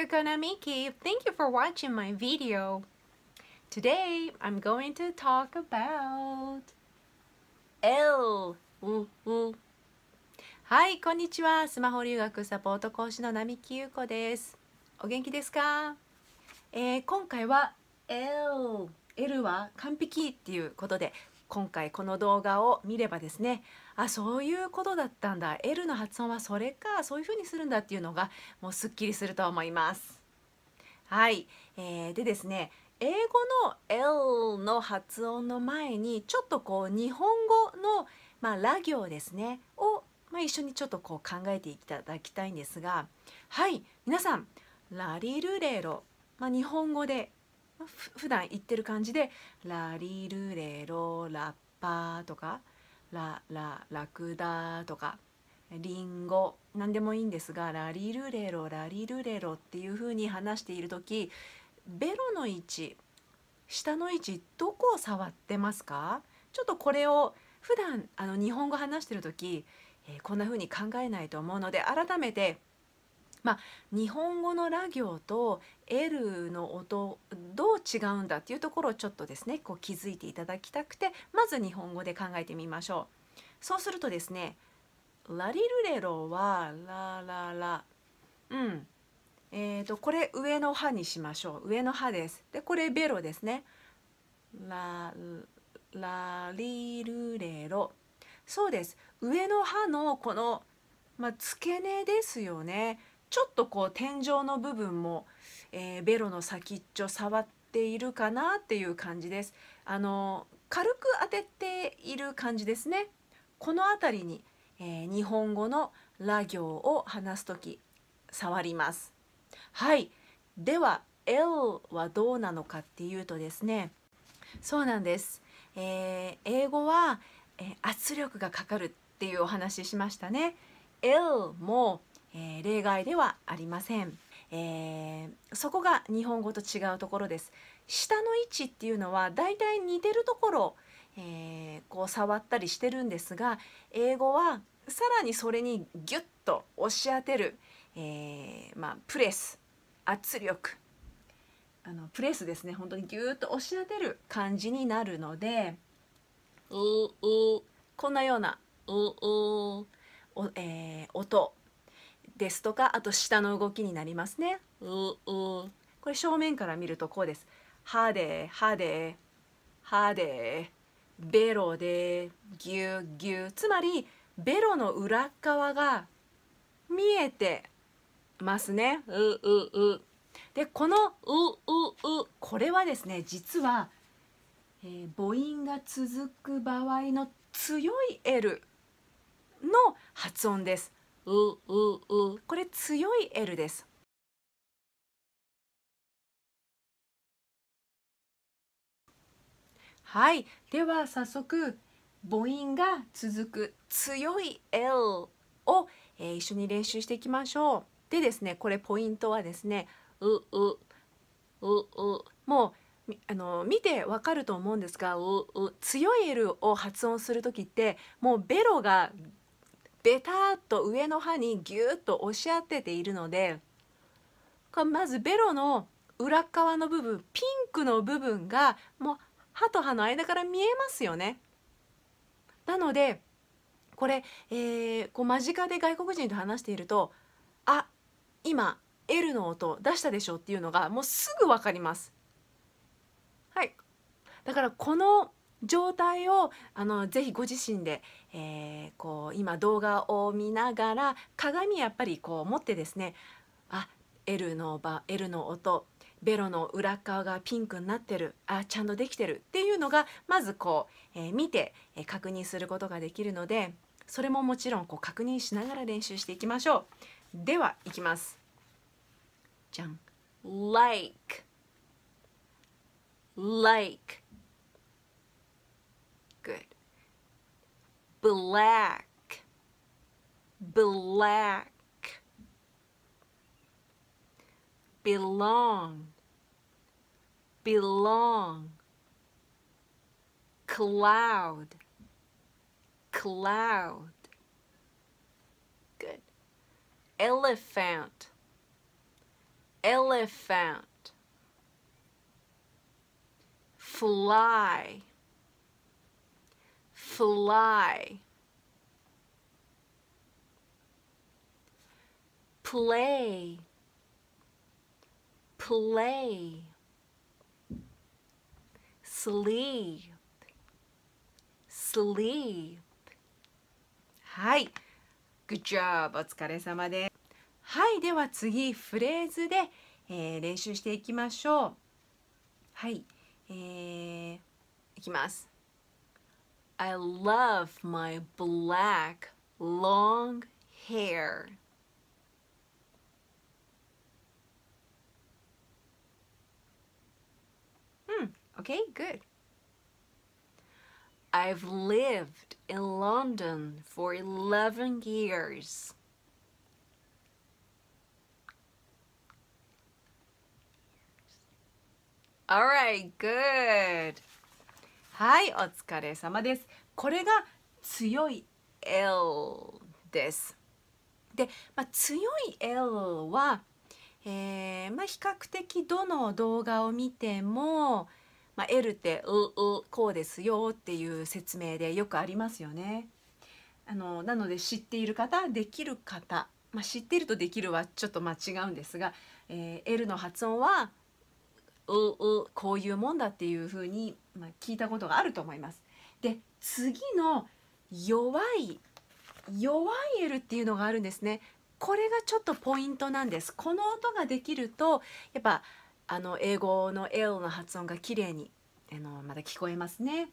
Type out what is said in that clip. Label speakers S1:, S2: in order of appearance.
S1: Dear Konamiki, thank you for watching my video. Today, I'm going to talk about L. はい、こんにちは。スマホ留学サポート講師の並木優子です。お元気ですか、えー、今回は L。L は完璧っていうことで今回この動画を見ればですねあそういうことだったんだ L の発音はそれかそういうふうにするんだっていうのがもうすっきりすると思います。はい、えー、でですね英語の L の発音の前にちょっとこう日本語の、まあ、ラ行ですねを、まあ、一緒にちょっとこう考えていただきたいんですがはい皆さん「ラリルレロ」まあ、日本語でふ普段言ってる感じで「ラリルレロラッパー」とか「ラララクダ」とか「リンゴ」何でもいいんですが「ラリルレロラリルレロ」っていうふうに話している時ベロの位置下の位置どこを触ってますかちょっとこれを普段あの日本語話してる時、えー、こんな風に考えないと思うので改めて「まあ、日本語のラ行と L の音どう違うんだっていうところをちょっとですねこう気づいていただきたくてまず日本語で考えてみましょうそうするとですね「ラリルレロ」は「ラララ」うんえーと、とこれ上の歯にしましょう上の歯ですでこれベロですね「ララリルレロ」そうです上の歯のこのまあ、付け根ですよねちょっとこう天井の部分も、えー、ベロの先っちょ触っているかなっていう感じです。あの軽く当てている感じですね。この辺りに、えー、日本語のラ行を話すとき触ります。はい。では L はどうなのかっていうとですね。そうなんです。えー、英語は、えー、圧力がかかるっていうお話しましたね。L もえー、例外ではありません、えー、そこが日本語と違うところです下の位置っていうのはだいたい似てるところ、えー、こう触ったりしてるんですが英語はさらにそれにギュッと押し当てる、えまあ、プレス圧力あのプレスですね本当にギューッと押し当てる感じになるのでこんなようなお、えー、音ですとかあと下の動きになりますね。ううこれ正面から見るとこうです。歯で歯で歯でベロでぎゅうぎゅうつまりベロの裏側が見えてますね。うううでこの「ううう」これはですね実は、えー、母音が続く場合の強い L の発音です。うううこれ強い L ですはいでは早速母音が続く強い L を、えー、一緒に練習していきましょうでですねこれポイントはですねううううもうあの見てわかると思うんですがうう強い L を発音する時ってもうベロがベタっと上の歯にギュッと押し当てているのでまずベロの裏側の部分ピンクの部分がもう歯と歯の間から見えますよね。なのでこれ、えー、こう間近で外国人と話していると「あ今 L の音出したでしょ」っていうのがもうすぐ分かります。はい、だからこの状態をあのぜひご自身で、えー、こう今動画を見ながら鏡やっぱりこう持ってですねあ L の場 L の音ベロの裏側がピンクになってるあちゃんとできてるっていうのがまずこう、えー、見て、え確認することができるのでそれももちろんこう確認しながら練習していきましょうではいきますじゃん like
S2: like Good. Black. Black. Belong. Belong. Cloud. Cloud. Good. Elephant. Elephant fly, fly play play sleep sleep
S1: はい Good job お疲れ様ですはいでは次フレーズで、えー、練習していきましょうはい、えー、いきます I love
S2: my black long hair. Hmm, okay, good. I've lived in London for 11 years.
S1: All right, good. はいお疲れ様ですこれが強い L ですで、まあ、強い L は、えー、まあ、比較的どの動画を見ても、まあ、L って「ううこうですよ」っていう説明でよくありますよね。あのなので知っている方できる方、まあ、知っているとできるはちょっと間違うんですが、えー、L の発音は「ううこういうもんだ」っていうふうにまあ、聞いたことがあると思います。で次の弱い弱い L っていうのがあるんですね。これがちょっとポイントなんです。この音ができるとやっぱあの英語の L の発音が綺麗にあのまだ聞こえますね。